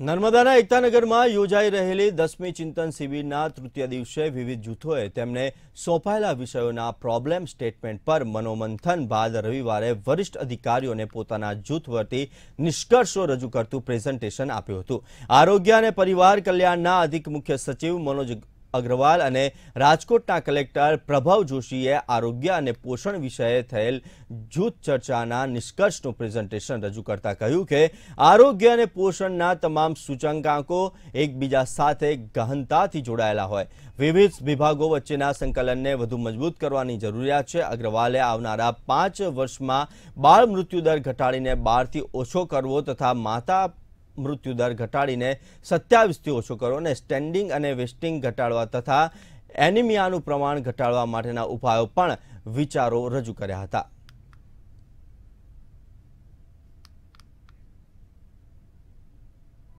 નર્મદાના એકતાનગરમાં યોજાઈ રહેલી દસમી ચિંતન શિબિરના તૃતીય દિવસે વિવિધ જૂથોએ તેમને સોંપાયેલા વિષયોના પ્રોબ્લેમ સ્ટેટમેન્ટ પર મનોમંથન બાદ રવિવારે વરિષ્ઠ અધિકારીઓને પોતાના જૂથ વતી નિષ્કર્ષો રજૂ કરતું પ્રેઝન્ટેશન આપ્યું હતું આરોગ્ય અને પરિવાર કલ્યાણના અધિક મુખ્ય સચિવ મનોજ અગ્રવાલ અને રાજકોટના કલેક્ટર પ્રભવ જોશીએ આરોગ્ય અને પોષણ વિષયે થયેલ જૂથ ચર્ચાના નિષ્કર્ષનું પ્રેઝન્ટેશન રજૂ કરતા કહ્યું કે આરોગ્ય અને પોષણના તમામ સૂચકાંકો એકબીજા સાથે ગહનતાથી જોડાયેલા હોય વિવિધ વિભાગો વચ્ચેના સંકલનને વધુ મજબૂત કરવાની જરૂરિયાત છે અગ્રવાલે આવનારા પાંચ વર્ષમાં બાળ મૃત્યુદર ઘટાડીને બારથી ઓછો કરવો તથા માતા મૃત્યુદર ઘટાડીને સત્યાવીસથી ઓછો કરો અને સ્ટેન્ડિંગ અને વેસ્ટિંગ ઘટાડવા તથા એનિમિયાનું પ્રમાણ ઘટાડવા માટેના ઉપાયો પણ વિચારો રજૂ કર્યા હતા